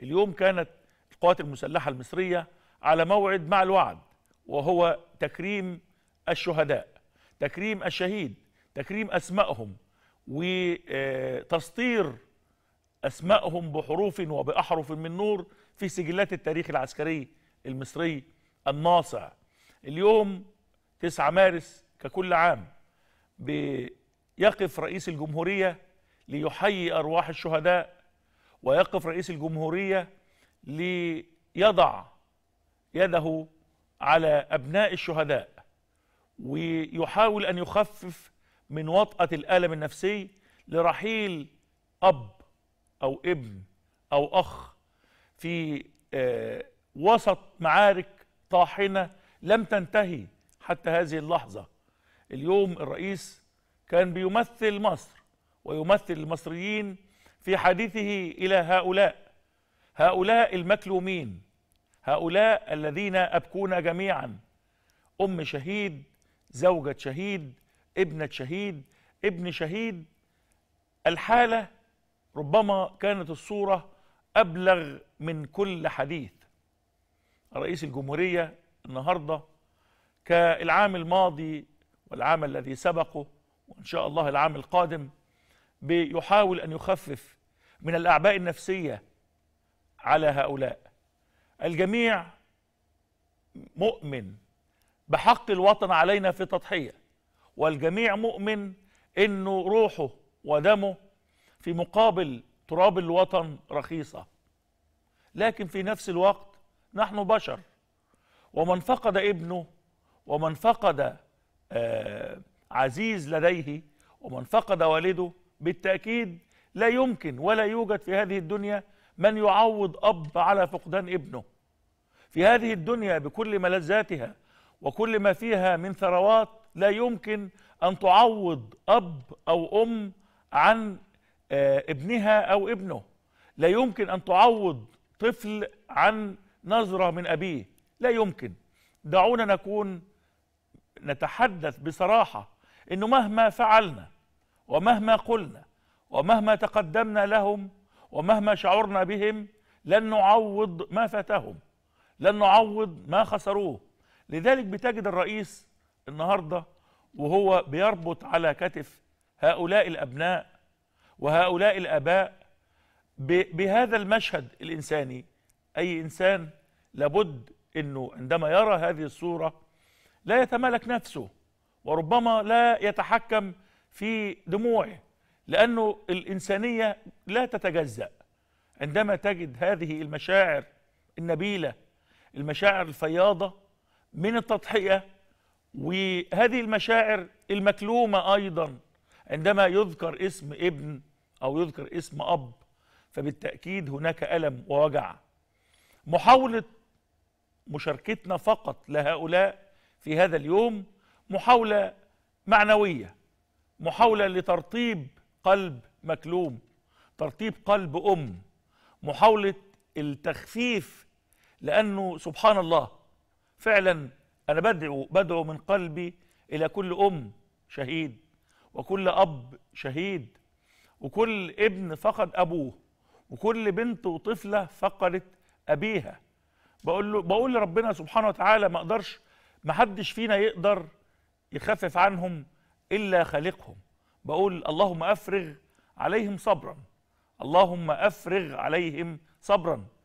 اليوم كانت القوات المسلحة المصرية على موعد مع الوعد وهو تكريم الشهداء تكريم الشهيد تكريم أسمائهم وتسطير أسمائهم بحروف وبأحرف من نور في سجلات التاريخ العسكري المصري الناصع اليوم 9 مارس ككل عام بيقف رئيس الجمهورية ليحيي أرواح الشهداء ويقف رئيس الجمهورية ليضع يده على أبناء الشهداء ويحاول أن يخفف من وطأة الألم النفسي لرحيل أب أو ابن أو أخ في آه، وسط معارك طاحنة لم تنتهي حتى هذه اللحظة اليوم الرئيس كان بيمثل مصر ويمثل المصريين في حديثه إلى هؤلاء هؤلاء المكلومين هؤلاء الذين أبكون جميعا أم شهيد زوجة شهيد ابنة شهيد ابن شهيد الحالة ربما كانت الصورة أبلغ من كل حديث رئيس الجمهورية النهاردة كالعام الماضي والعام الذي سبقه وإن شاء الله العام القادم بيحاول أن يخفف من الأعباء النفسية على هؤلاء الجميع مؤمن بحق الوطن علينا في التضحيه والجميع مؤمن أنه روحه ودمه في مقابل تراب الوطن رخيصة لكن في نفس الوقت نحن بشر ومن فقد ابنه ومن فقد آه، عزيز لديه ومن فقد والده بالتأكيد لا يمكن ولا يوجد في هذه الدنيا من يعوض أب على فقدان ابنه في هذه الدنيا بكل ملذاتها وكل ما فيها من ثروات لا يمكن أن تعوض أب أو أم عن آه، ابنها أو ابنه لا يمكن أن تعوض طفل عن نظرة من أبيه لا يمكن دعونا نكون نتحدث بصراحة أنه مهما فعلنا ومهما قلنا ومهما تقدمنا لهم ومهما شعرنا بهم لن نعوض ما فاتهم لن نعوض ما خسروه لذلك بتجد الرئيس النهارده وهو بيربط على كتف هؤلاء الابناء وهؤلاء الاباء بهذا المشهد الانساني اي انسان لابد انه عندما يرى هذه الصوره لا يتمالك نفسه وربما لا يتحكم في دموعه لأنه الإنسانية لا تتجزأ عندما تجد هذه المشاعر النبيلة المشاعر الفياضة من التضحية وهذه المشاعر المكلومة أيضا عندما يذكر اسم ابن أو يذكر اسم أب فبالتأكيد هناك ألم ووجع محاولة مشاركتنا فقط لهؤلاء في هذا اليوم محاولة معنوية محاوله لترطيب قلب مكلوم ترطيب قلب ام محاوله التخفيف لانه سبحان الله فعلا انا بدعو بدعو من قلبي الى كل ام شهيد وكل اب شهيد وكل ابن فقد ابوه وكل بنت وطفله فقدت ابيها بقول له بقول لربنا سبحانه وتعالى ما اقدرش ما حدش فينا يقدر يخفف عنهم إلا خالقهم بقول اللهم أفرغ عليهم صبرا اللهم أفرغ عليهم صبرا